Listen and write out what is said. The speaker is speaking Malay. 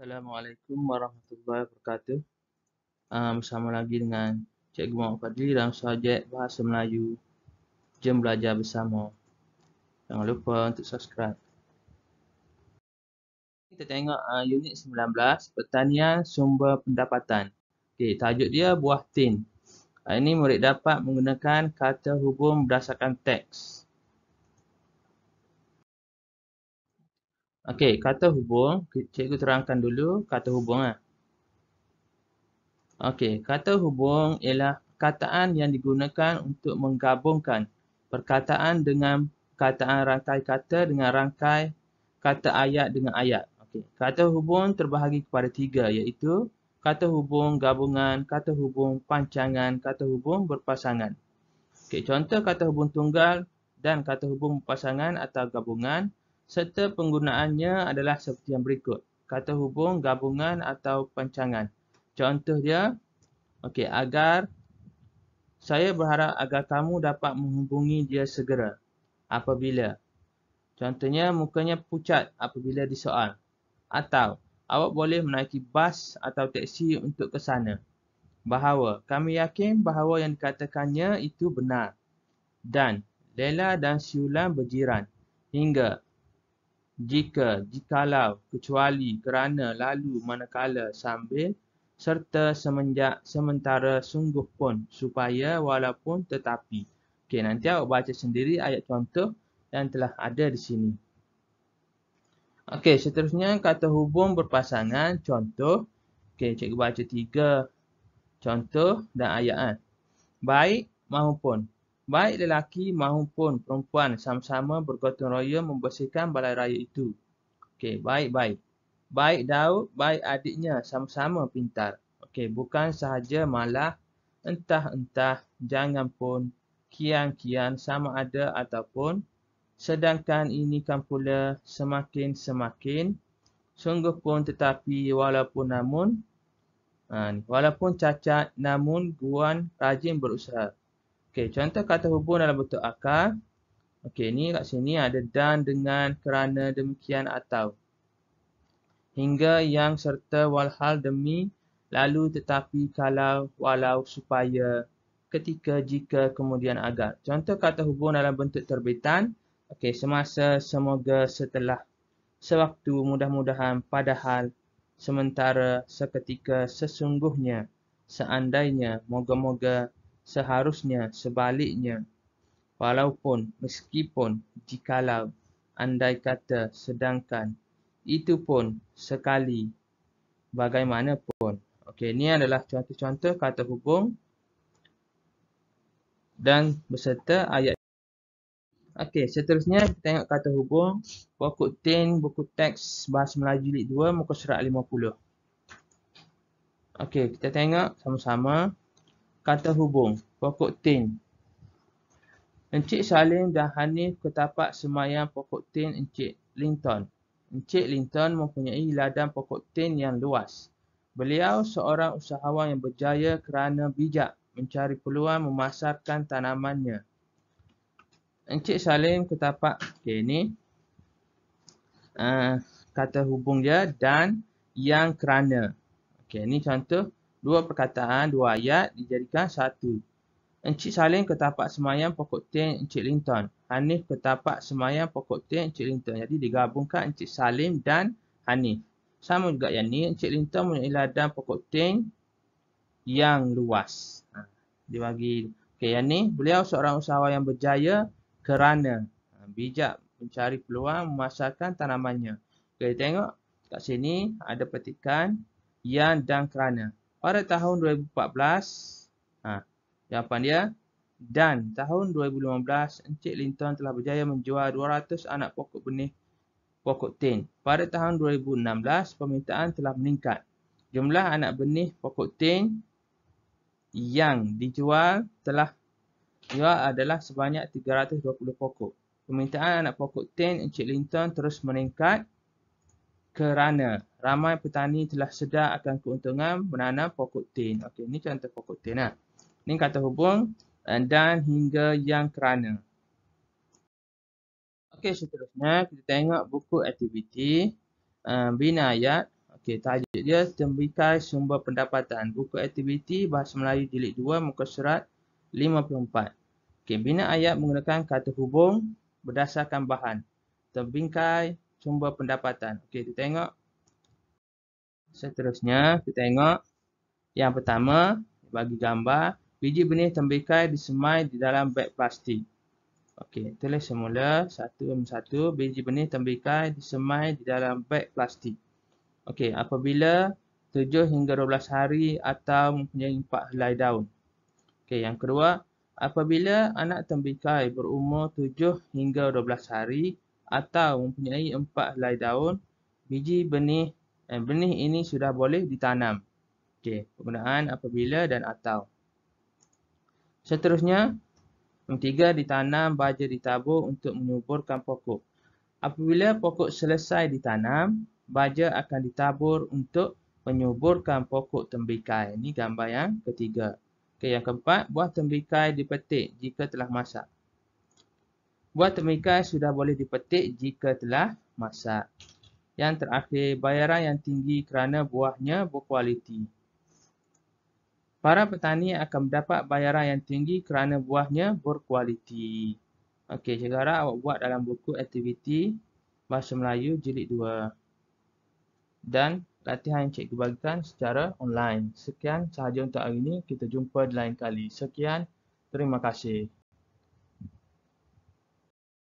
Assalamualaikum warahmatullahi wabarakatuh. Uh, bersama lagi dengan Cikgu Muhammad Fadli dalam subjek Bahasa Melayu. Jom belajar bersama. Jangan lupa untuk subscribe. Kita tengok uh, unit 19, Pertanian Sumber Pendapatan. Okay, tajuk dia buah tin. Uh, ini murid dapat menggunakan kata hubung berdasarkan teks. Okey, kata hubung, cikgu terangkan dulu kata hubung ah. Okey, kata hubung ialah kataan yang digunakan untuk menggabungkan perkataan dengan perkataan rangkai kata dengan rangkai kata ayat dengan ayat. Okey, kata hubung terbahagi kepada tiga iaitu kata hubung gabungan, kata hubung pancangan, kata hubung berpasangan. Okey, contoh kata hubung tunggal dan kata hubung berpasangan atau gabungan serta penggunaannya adalah seperti yang berikut. Kata hubung, gabungan atau pancangan. Contoh dia, okay, agar saya berharap agar kamu dapat menghubungi dia segera. Apabila. Contohnya, mukanya pucat apabila disoal. Atau, awak boleh menaiki bas atau teksi untuk ke sana. Bahawa, kami yakin bahawa yang dikatakannya itu benar. Dan, Lela dan Siulan berjiran. Hingga, jika, jikalau, kecuali, kerana, lalu, manakala, sambil, serta semenjak, sementara, sungguh pun, supaya, walaupun, tetapi. Okey, nanti awak baca sendiri ayat contoh yang telah ada di sini. Okey, seterusnya kata hubung berpasangan, contoh. Okey, cikgu baca tiga contoh dan ayat. Ah. Baik maupun. Baik lelaki maupun perempuan sama-sama bergotong royong membersihkan balai raya itu. Okey, baik-baik. Baik Daud, baik adiknya sama-sama pintar. Okey, bukan sahaja malah entah-entah jangan pun kian-kian sama ada ataupun sedangkan ini kan pula semakin semakin sungguh pun tetapi walaupun namun ha, walaupun cacat namun guan rajin berusaha Okey, contoh kata hubung dalam bentuk akar. Okey, ni kat sini ada dan dengan kerana demikian atau. Hingga yang serta walhal demi lalu tetapi kalau walau supaya ketika jika kemudian agar. Contoh kata hubung dalam bentuk terbitan. Okey, semasa, semoga, setelah, sewaktu, mudah-mudahan, padahal, sementara, seketika, sesungguhnya, seandainya, moga-moga, seharusnya sebaliknya walaupun meskipun jikalau andai kata sedangkan itu pun sekali bagaimanapun okey ini adalah contoh-contoh kata hubung dan beserta ayat okey seterusnya kita tengok kata hubung buku ten buku teks bahasa Melayu jilid 2 muka surat 50 okey kita tengok sama-sama kata hubung, pokok tin. Encik Salim dan Hanif ketapak semayang pokok tin Encik Linton. Encik Linton mempunyai ladang pokok tin yang luas. Beliau seorang usahawan yang berjaya kerana bijak mencari peluang memasarkan tanamannya. Encik Salim ketapak okay, ini uh, eh, kata hubung dia dan yang kerana. Okay, ini contoh dua perkataan, dua ayat dijadikan satu. Encik Salim ke tapak semayang pokok teh Encik Linton. Hanif ke tapak semayang pokok teh Encik Linton. Jadi digabungkan Encik Salim dan Hanif. Sama juga yang ni, Encik Linton mempunyai ladang pokok teh yang luas. Ha, dia bagi, okay, yang ni, beliau seorang usahawan yang berjaya kerana ha, bijak mencari peluang memasarkan tanamannya. Okay, tengok kat sini ada petikan yang dan kerana pada tahun 2014 ha, jawapan dia dan tahun 2015 Encik Linton telah berjaya menjual 200 anak pokok benih pokok tin. Pada tahun 2016 permintaan telah meningkat. Jumlah anak benih pokok tin yang dijual telah jual adalah sebanyak 320 pokok. Permintaan anak pokok tin Encik Linton terus meningkat kerana ramai petani telah sedar akan keuntungan menanam pokok tin. Okey, ni contoh pokok tin lah. Ni kata hubung eh, dan hingga yang kerana. Okey, seterusnya kita tengok buku aktiviti um, bina ayat. Okey, tajuk dia tembikai sumber pendapatan. Buku aktiviti bahasa Melayu jilid 2 muka surat 54. Okey, bina ayat menggunakan kata hubung berdasarkan bahan. Tembikai sumber pendapatan. Okey, kita tengok Seterusnya kita tengok yang pertama bagi gambar biji benih tembikai disemai di dalam beg plastik. Okey, tulis semula satu demi satu biji benih tembikai disemai di dalam beg plastik. Okey, apabila 7 hingga 12 hari atau mempunyai 4 helai daun. Okey, yang kedua, apabila anak tembikai berumur 7 hingga 12 hari atau mempunyai 4 helai daun, biji benih dan benih ini sudah boleh ditanam. Okey, penggunaan apabila dan atau. Seterusnya, yang tiga ditanam baja ditabur untuk menyuburkan pokok. Apabila pokok selesai ditanam, baja akan ditabur untuk menyuburkan pokok tembikai. Ini gambar yang ketiga. Okey, yang keempat, buah tembikai dipetik jika telah masak. Buah tembikai sudah boleh dipetik jika telah masak. Yang terakhir, bayaran yang tinggi kerana buahnya berkualiti. Para petani akan mendapat bayaran yang tinggi kerana buahnya berkualiti. Okey, sekarang awak buat dalam buku aktiviti Bahasa Melayu Jilid 2. Dan latihan yang cikgu bagikan secara online. Sekian sahaja untuk hari ini. Kita jumpa di lain kali. Sekian. Terima kasih.